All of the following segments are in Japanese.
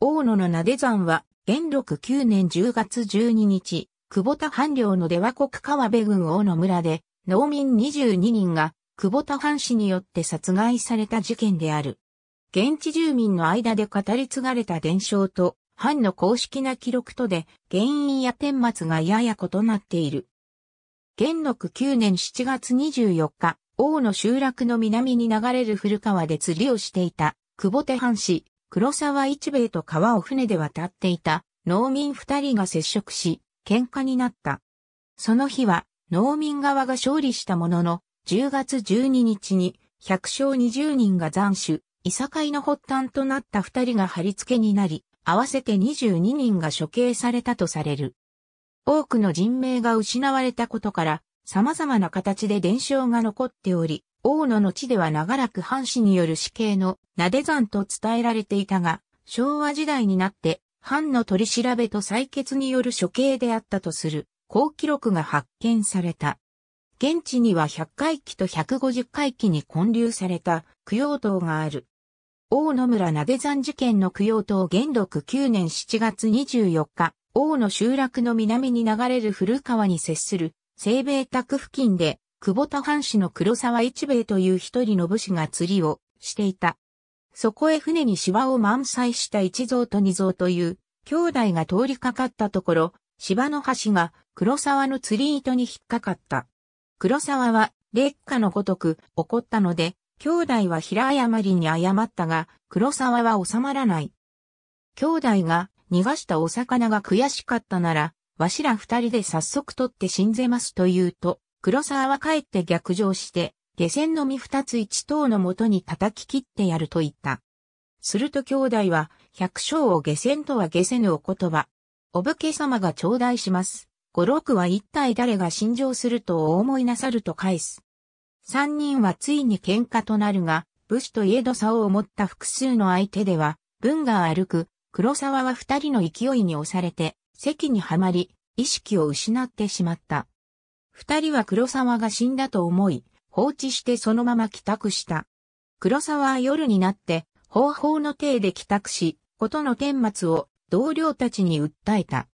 大野の名出山は、元禄9年10月12日、久保田藩領の出和国川辺郡大野村で、農民22人が、久保田藩士によって殺害された事件である。現地住民の間で語り継がれた伝承と、藩の公式な記録とで、原因や天末がやや異なっている。元禄9年7月24日、王の集落の南に流れる古川で釣りをしていた、久保田藩士、黒沢一兵衛と川を船で渡っていた農民二人が接触し、喧嘩になった。その日は農民側が勝利したものの、10月12日に百姓20人が斬首、いさかいの発端となった二人が張り付けになり、合わせて22人が処刑されたとされる。多くの人命が失われたことから、様々な形で伝承が残っており、大野の地では長らく藩士による死刑のなで山と伝えられていたが、昭和時代になって藩の取り調べと採決による処刑であったとする、好記録が発見された。現地には100回忌と150回忌に建立された供養塔がある。大野村なで山事件の供養塔元禄9年7月24日、大野集落の南に流れる古川に接する西米宅付近で久保田藩士の黒沢一兵衛という一人の武士が釣りをしていた。そこへ船に芝を満載した一蔵と二蔵という兄弟が通りかかったところ、芝の橋が黒沢の釣り糸に引っかかった。黒沢は烈火のごとく怒ったので、兄弟は平誤りに謝ったが、黒沢は収まらない。兄弟が逃がしたお魚が悔しかったなら、わしら二人で早速取って死んぜますと言うと、黒沢は帰って逆上して、下船のみ二つ一頭のもとに叩き切ってやると言った。すると兄弟は、百姓を下船とは下せぬお言葉。お武家様が頂戴します。五六は一体誰が信条するとお思いなさると返す。三人はついに喧嘩となるが、武士といえど差を持った複数の相手では、文が歩く、黒沢は二人の勢いに押されて、席にはまり、意識を失ってしまった。二人は黒沢が死んだと思い、放置してそのまま帰宅した。黒沢は夜になって、方法の体で帰宅し、ことの顛末を同僚たちに訴えた。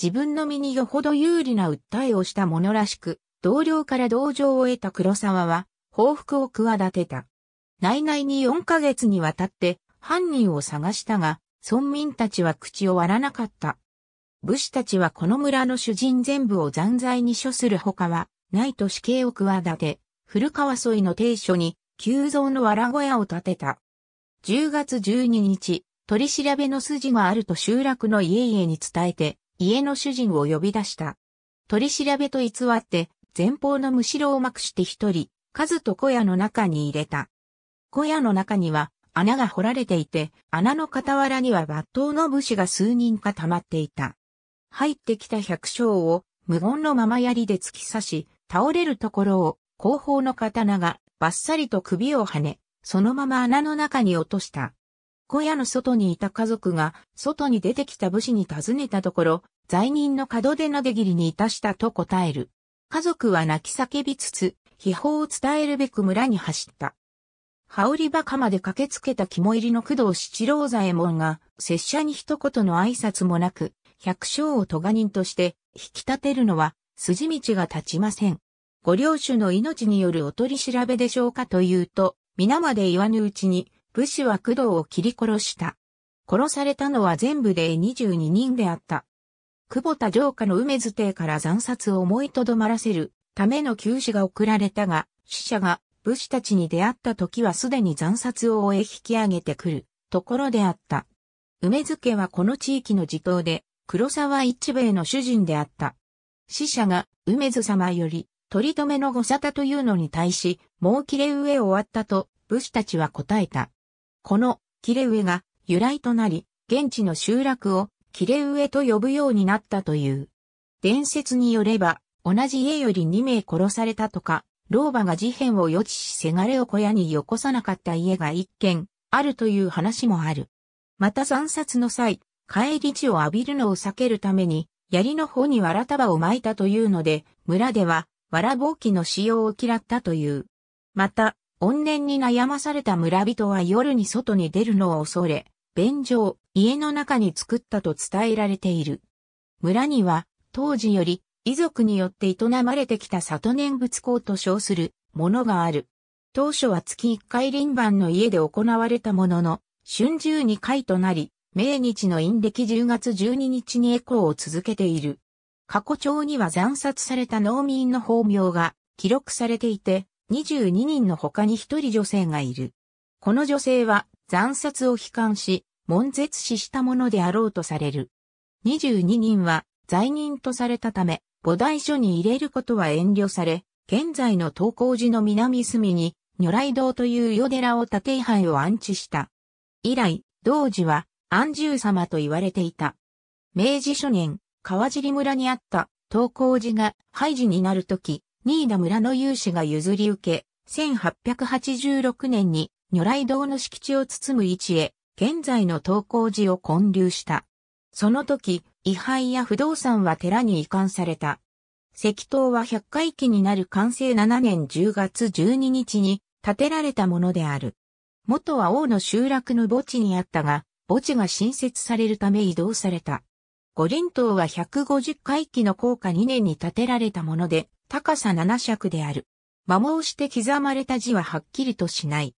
自分の身によほど有利な訴えをしたものらしく、同僚から同情を得た黒沢は、報復を企てた。内々に四ヶ月にわたって犯人を探したが、村民たちは口を割らなかった。武士たちはこの村の主人全部を残罪に処するほかは、ないと死刑を企て、古川沿いの定所に、急増の藁小屋を建てた。10月12日、取り調べの筋があると集落の家々に伝えて、家の主人を呼び出した。取り調べと偽って、前方のむしろをまくして一人、数と小屋の中に入れた。小屋の中には穴が掘られていて、穴の傍らには抜刀の武士が数人か溜まっていた。入ってきた百姓を無言のまま槍で突き刺し、倒れるところを後方の刀がバッサリと首を跳ね、そのまま穴の中に落とした。小屋の外にいた家族が外に出てきた武士に尋ねたところ、罪人の門出なで切りにいたしたと答える。家族は泣き叫びつつ、秘宝を伝えるべく村に走った。羽織場まで駆けつけた肝入りの工藤七郎左衛門が、拙者に一言の挨拶もなく、百姓を都賀人として引き立てるのは筋道が立ちません。ご領主の命によるお取り調べでしょうかというと、皆まで言わぬうちに武士は工藤を切り殺した。殺されたのは全部で22人であった。久保田城下の梅津邸から惨殺を思いとどまらせるための休止が送られたが、死者が武士たちに出会った時はすでに惨殺を終え引き上げてくるところであった。梅津家はこの地域の地頭で黒沢一兵衛の主人であった。死者が梅津様より取り留めのご沙汰というのに対し、もう切れ上終わったと武士たちは答えた。この切れ上が由来となり、現地の集落を切れ上と呼ぶようになったという。伝説によれば、同じ家より2名殺されたとか、老婆が事変を予知しせがれを小屋によこさなかった家が一軒あるという話もある。また散殺の際、帰り地を浴びるのを避けるために、槍の方にわら束を巻いたというので、村では、わらぼうきの使用を嫌ったという。また、怨念に悩まされた村人は夜に外に出るのを恐れ、便所家の中に作ったと伝えられている。村には、当時より、遺族によって営まれてきた里念仏公と称するものがある。当初は月一回輪番の家で行われたものの、春秋二回となり、命日の陰暦10月12日にエコーを続けている。過去帳には残殺された農民の法名が記録されていて、22人の他に1人女性がいる。この女性は残殺を悲観し、悶絶死したものであろうとされる。22人は罪人とされたため、菩提所に入れることは遠慮され、現在の東光寺の南隅に、如来堂という夜寺を建て位牌を安置した。以来、道寺は安住様と言われていた。明治初年、川尻村にあった東光寺が廃寺になるとき、新田村の有志が譲り受け、1886年に如来堂の敷地を包む位置へ、現在の東光寺を建立した。その時、遺廃や不動産は寺に移管された。石塔は100回忌になる完成7年10月12日に建てられたものである。元は王の集落の墓地にあったが、墓地が新設されるため移動された。五輪塔は150回忌の効果2年に建てられたもので、高さ7尺である。摩耗して刻まれた字ははっきりとしない。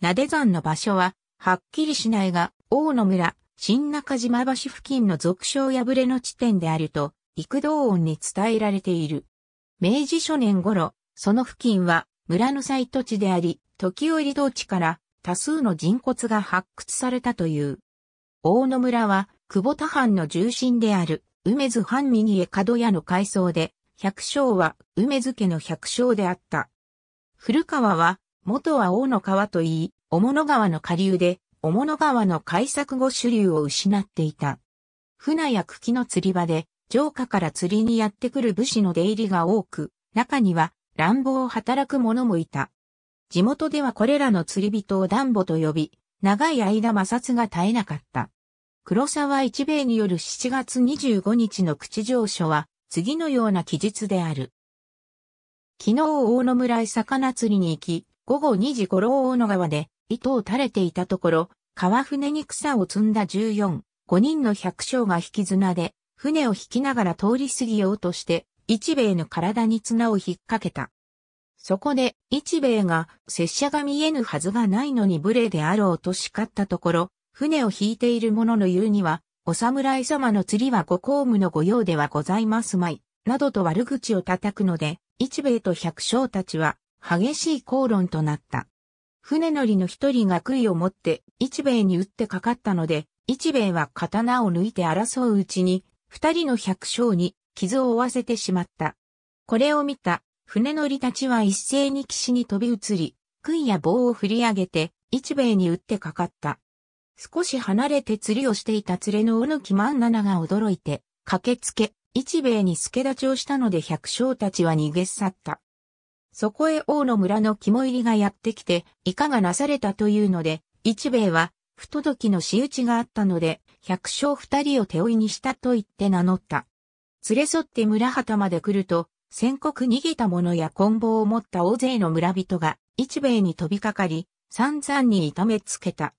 なで山の場所は、はっきりしないが、大野村、新中島橋付近の俗称破れの地点であると、幾道音に伝えられている。明治初年頃、その付近は村の再土地であり、時折土地から多数の人骨が発掘されたという。大野村は、久保田藩の重心である、梅津藩右へ角屋の階層で、百姓は梅津家の百姓であった。古川は、元は大野川といい、小物川の下流で、小物川の開作後主流を失っていた。船や茎の釣り場で、城下から釣りにやってくる武士の出入りが多く、中には乱暴を働く者もいた。地元ではこれらの釣り人を暖母と呼び、長い間摩擦が絶えなかった。黒沢一兵衛による7月25日の口上書は、次のような記述である。昨日大野村へ魚釣りに行き、午後2時頃大野川で糸を垂れていたところ、川船に草を積んだ14、5人の百姓が引き綱で、船を引きながら通り過ぎようとして、一兵衛の体に綱を引っ掛けた。そこで、一兵衛が、拙者が見えぬはずがないのに無礼であろうと叱ったところ、船を引いている者の言うには、お侍様の釣りはご公務の御用ではございますまい、などと悪口を叩くので、一兵衛と百姓たちは、激しい口論となった。船乗りの一人が杭を持って、一兵衛に打ってかかったので、一兵衛は刀を抜いて争ううちに、二人の百姓に傷を負わせてしまった。これを見た船乗りたちは一斉に岸に飛び移り、杭や棒を振り上げて、一兵衛に打ってかかった。少し離れて釣りをしていた連れの小野木万七が驚いて、駆けつけ、一兵衛に助立ちをしたので百姓たちは逃げ去った。そこへ王の村の肝入りがやってきて、いかがなされたというので、一兵衛は、不届きの仕打ちがあったので、百姓二人を手負いにしたと言って名乗った。連れ添って村旗まで来ると、戦国逃げた者や棍棒を持った大勢の村人が一兵衛に飛びかかり、散々に痛めつけた。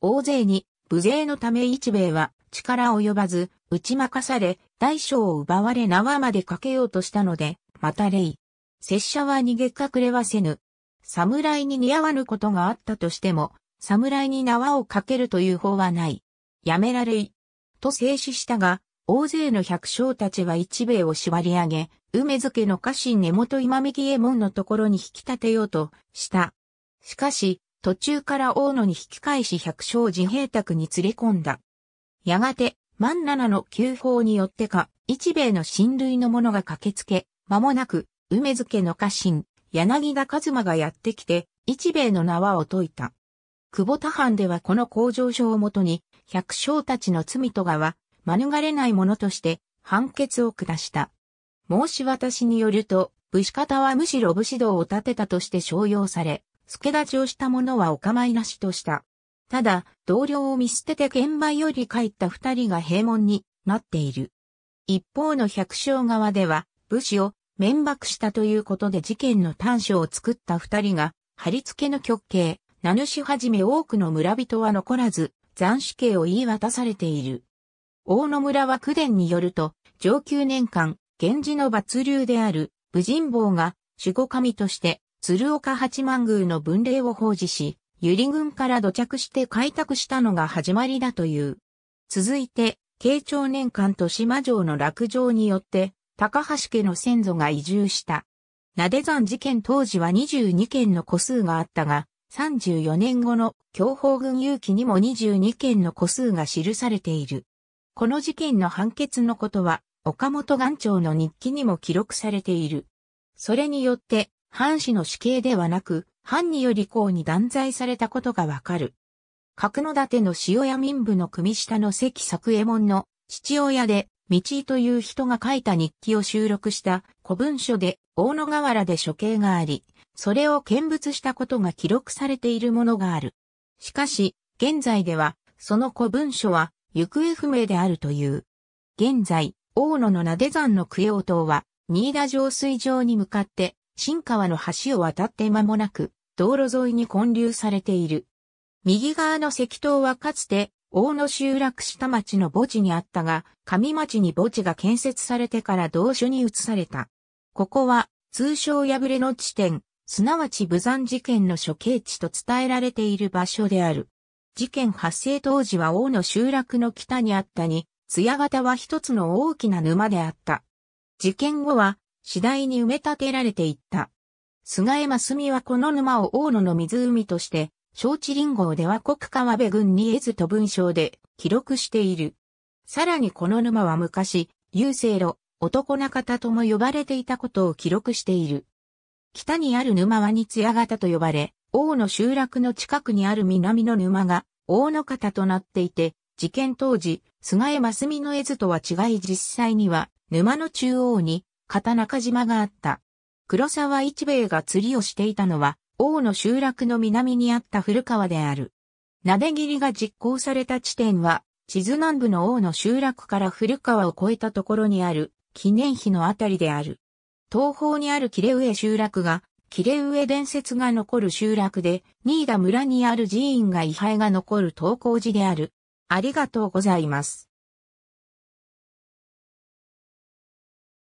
大勢に、無勢のため一兵衛は力及ばず、打ち負かされ、大小を奪われ縄までかけようとしたので、また礼。拙者は逃げ隠れはせぬ。侍に似合わぬことがあったとしても、侍に縄をかけるという方はない。やめられい。と制止したが、大勢の百姓たちは一兵衛を縛り上げ、梅漬けの家臣根本今右衛門のところに引き立てようとした。しかし、途中から大野に引き返し百姓自兵宅に連れ込んだ。やがて、万七の旧法によってか、一米の親類の者が駆けつけ、間もなく、梅漬けの家臣、柳田一馬がやってきて、一米の縄を解いた。久保田藩ではこの工場書をもとに、百姓たちの罪とがは、免れないものとして、判決を下した。申し渡しによると、武士方はむしろ武士道を立てたとして商用され、助立ちをした者はお構いなしとした。ただ、同僚を見捨てて現場より帰った二人が平門になっている。一方の百姓側では、武士を面爆したということで事件の短所を作った二人が、貼り付けの極刑、名主はじめ多くの村人は残らず、斬死刑を言い渡されている。大野村は九伝によると、上級年間、源氏の抜流である、武人坊が、守護神として、鶴岡八幡宮の分霊を奉仕し、百合軍から土着して開拓したのが始まりだという。続いて、慶長年間と島城の落城によって、高橋家の先祖が移住した。なで山事件当時は22件の個数があったが、34年後の強法軍勇気にも22件の個数が記されている。この事件の判決のことは、岡本岩長の日記にも記録されている。それによって、藩士の死刑ではなく、藩により公に断罪されたことがわかる。角館の塩屋民部の組下の関作右衛門の父親で、道井という人が書いた日記を収録した古文書で大野河原で処刑があり、それを見物したことが記録されているものがある。しかし、現在では、その古文書は行方不明であるという。現在、大野の名で山の供養塔は、新田浄水場に向かって、新川の橋を渡って間もなく、道路沿いに建立されている。右側の石塔はかつて、大野集落下町の墓地にあったが、上町に墓地が建設されてから同所に移された。ここは、通称破れの地点、すなわち武山事件の処刑地と伝えられている場所である。事件発生当時は大野集落の北にあったに、艶型は一つの大きな沼であった。事件後は次第に埋め立てられていった。菅山澄はこの沼を大野の湖として、小地林号では国川辺軍に得ずと文章で記録している。さらにこの沼は昔、優星路、男中田とも呼ばれていたことを記録している。北にある沼はに艶型と呼ばれ、大野集落の近くにある南の沼が、大野方となっていて、事件当時、菅江真澄の絵図とは違い実際には、沼の中央に、片中島があった。黒沢一兵衛が釣りをしていたのは、王の集落の南にあった古川である。なで切りが実行された地点は、地図南部の王の集落から古川を越えたところにある、記念碑のあたりである。東方にある切上集落が、切上伝説が残る集落で、新田村にある寺院が位牌が残る東光寺である。ありがとうございます。